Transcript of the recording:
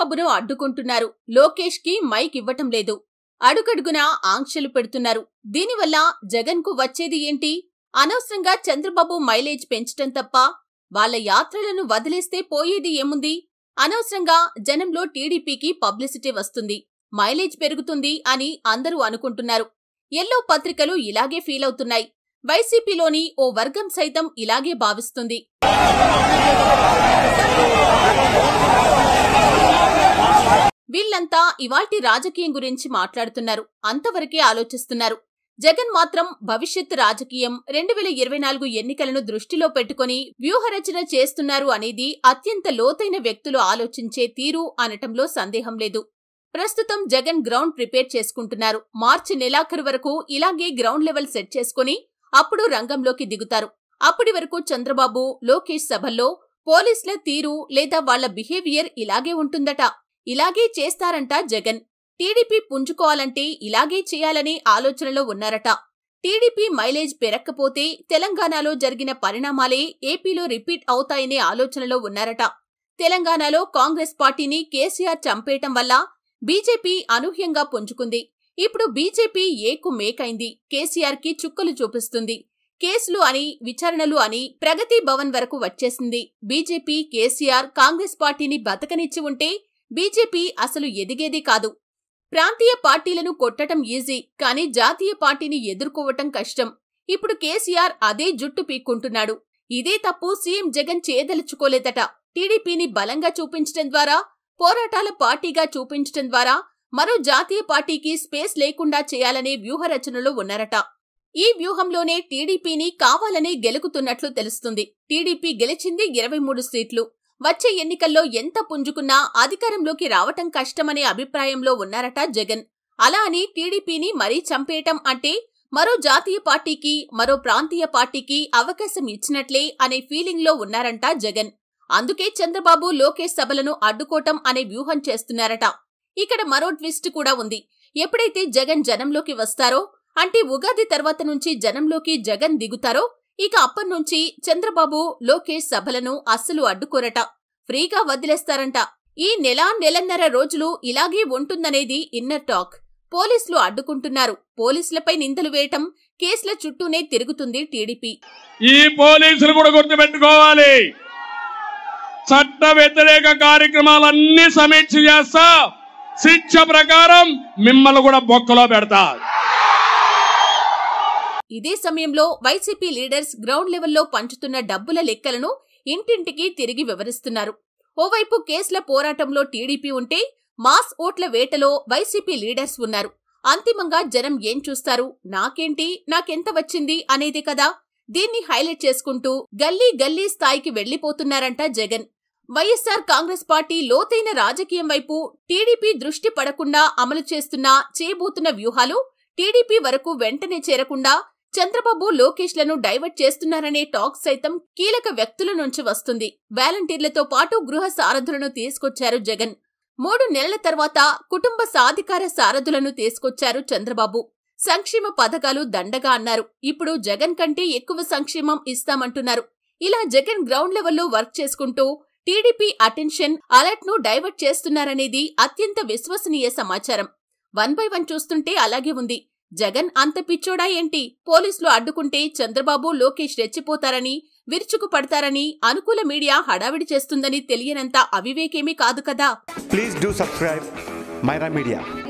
చంద్రబాబును అడ్డుకుంటున్నారు లోకేష్ కి మైక్ ఇవ్వటం లేదు అడుగడుగున ఆంక్షలు పెడుతున్నారు దీనివల్ల జగన్ కు వచ్చేది ఏంటి అనవసరంగా చంద్రబాబు మైలేజ్ పెంచటం తప్ప వాళ్ల యాత్రలను వదిలేస్తే పోయేది ఏముంది అనవసరంగా జనంలో టీడీపీకి పబ్లిసిటీ వస్తుంది మైలేజ్ పెరుగుతుంది అని అందరూ అనుకుంటున్నారు ఎల్లో పత్రికలు ఇలాగే ఫీలవుతున్నాయి వైసీపీలోని ఓ వర్గం సైతం ఇలాగే భావిస్తుంది ఇవాల్టి రాజకీయం గురించి మాట్లాడుతున్నారు అంతవరకే ఆలోచిస్తున్నారు జగన్ మాత్రం భవిష్యత్ రాజకీయం రెండు వేల ఇరవై నాలుగు ఎన్నికలను దృష్టిలో పెట్టుకుని వ్యూహరచన చేస్తున్నారు అనేది అత్యంత లోతైన వ్యక్తులు ఆలోచించే తీరు అనటంలో సందేహం లేదు ప్రస్తుతం జగన్ గ్రౌండ్ ప్రిపేర్ చేసుకుంటున్నారు మార్చి నెలాఖరు వరకు ఇలాగే గ్రౌండ్ లెవెల్ సెట్ చేసుకుని అప్పుడు రంగంలోకి దిగుతారు అప్పటి వరకు చంద్రబాబు లోకేష్ సభల్లో పోలీసుల తీరు లేదా వాళ్ల బిహేవియర్ ఇలాగే ఉంటుందట ఇలాగే చేస్తారంట జగన్ టీడీపీ పుంజుకోవాలంటే ఇలాగే చేయాలనే ఆలోచనలో ఉన్నారట టీడీపీ మైలేజ్ పెరక్కపోతే తెలంగాణలో జరిగిన పరిణామాలే ఏపీలో రిపీట్ అవుతాయనే ఆలోచనలో ఉన్నారట తెలంగాణలో కాంగ్రెస్ పార్టీని కేసీఆర్ చంపేయటం వల్ల బీజేపీ అనూహ్యంగా పుంజుకుంది ఇప్పుడు బీజేపీ ఏకు మేకైంది కేసీఆర్కి చుక్కలు చూపిస్తుంది కేసులు అని విచారణలు అని ప్రగతి భవన్ వరకు వచ్చేసింది బీజేపీ కేసీఆర్ కాంగ్రెస్ పార్టీని బతకనిచ్చి ఉంటే బీజేపీ అసలు ఎదిగేదే కాదు ప్రాంతీయ పార్టీలను కొట్టడం ఈజీ కానీ జాతీయ పార్టీని ఎదుర్కోవటం కష్టం ఇప్పుడు కేసీఆర్ అదే జుట్టు పీక్కుంటున్నాడు ఇదే తప్పు సీఎం జగన్ చేయదలుచుకోలేదట టీడీపీని బలంగా చూపించడం ద్వారా పోరాటాల పార్టీగా చూపించడం ద్వారా మరో జాతీయ పార్టీకి స్పేస్ లేకుండా చేయాలనే వ్యూహరచనలో ఉన్నారట ఈ వ్యూహంలోనే టీడీపీని కావాలనే గెలుకుతున్నట్లు తెలుస్తుంది టీడీపీ గెలిచింది ఇరవై మూడు సీట్లు వచ్చే ఎన్నికల్లో ఎంత పుంజుకున్నా అధికారంలోకి రావటం కష్టమనే అభిప్రాయంలో ఉన్నారట జగన్ అలా అని టీడీపీని మరీ చంపేయటం అంటే మరో జాతీయ పార్టీకి మరో ప్రాంతీయ పార్టీకి అవకాశం ఇచ్చినట్లే అనే ఫీలింగ్లో ఉన్నారంట జగన్ అందుకే చంద్రబాబు లోకేష్ సభలను అడ్డుకోవటం అనే వ్యూహం చేస్తున్నారట ఇక్కడ మరో ట్విస్ట్ కూడా ఉంది ఎప్పుడైతే జగన్ జనంలోకి వస్తారో అంటే ఉగాది తర్వాత నుంచి జనంలోకి జగన్ దిగుతారో ఇక అప్పటినుంచి చంద్రబాబు లోకేష్ సభలను అస్సలు అడ్డుకోరట ఫ్రీగా వదిలేస్తారంట ఈ నెల నెలన్నర రోజులు ఇలాగే ఉంటుందనేది ఇన్నర్ టాక్ పోలీసులు అడ్డుకుంటున్నారు పోలీసులపై నిందలు వేయటం కేసుల చుట్టూనే తిరుగుతుంది టీడీపీ ఈ పోలీసులు కూడా గుర్తుపెట్టుకోవాలి చట్ట వ్యతిరేక కార్యక్రమాలన్నీ సమీక్ష చేస్తా శిక్ష ప్రకారం మిమ్మల్ని కూడా బొక్కలో పెడతారు ఇదే సమయంలో వైసీపీ లీడర్స్ గ్రౌండ్ లెవెల్లో పంచుతున్న డబ్బుల లెక్కలను ఇంటింటికి తిరిగి వివరిస్తున్నారు ఓవైపు కేసుల పోరాటంలో టీడీపీ ఉంటే మాస్ ఓట్ల వేటలో వైసీపీ లీడర్స్ ఉన్నారు అంతిమంగా జనం ఏం చూస్తారు నాకేంటి నాకెంత వచ్చింది అనేది కదా దీన్ని హైలైట్ చేసుకుంటూ గల్లీ గల్లీ స్థాయికి వెళ్లిపోతున్నారంట జగన్ వైఎస్సార్ కాంగ్రెస్ పార్టీ లోతైన రాజకీయం వైపు టీడీపీ దృష్టి పడకుండా అమలు చేస్తున్న చేయబోతున్న వ్యూహాలు టీడీపీ వరకు వెంటనే చేరకుండా చంద్రబాబు లోకేష్ లను డైవర్ట్ చేస్తున్నారనే టాక్ సైతం కీలక వ్యక్తుల నుంచి వస్తుంది వాలంటీర్లతో పాటు గృహ సారథులను తీసుకొచ్చారు జగన్ మూడు నెలల తర్వాత కుటుంబ సాధికార సారథులను తీసుకొచ్చారు చంద్రబాబు సంక్షేమ పథకాలు దండగా అన్నారు ఇప్పుడు జగన్ కంటే ఎక్కువ సంక్షేమం ఇస్తామంటున్నారు ఇలా జగన్ గ్రౌండ్ లెవెల్లో వర్క్ చేసుకుంటూ టీడీపీ అటెన్షన్ అలర్ట్ ను డైవర్ట్ చేస్తున్నారనేది అత్యంత విశ్వసనీయ సమాచారం వన్ బై వన్ చూస్తుంటే అలాగే ఉంది జగన్ అంత పిచ్చోడా ఏంటి పోలీసులు అడ్డుకుంటే చంద్రబాబు లోకేష్ రెచ్చిపోతారని విరుచుకు పడతారని అనుకూల మీడియా హడావిడి చేస్తుందని తెలియనంత అవివేకేమీ కాదు కదా ప్లీజ్ డూ సబ్స్క్రైబ్ మైరా మీడియా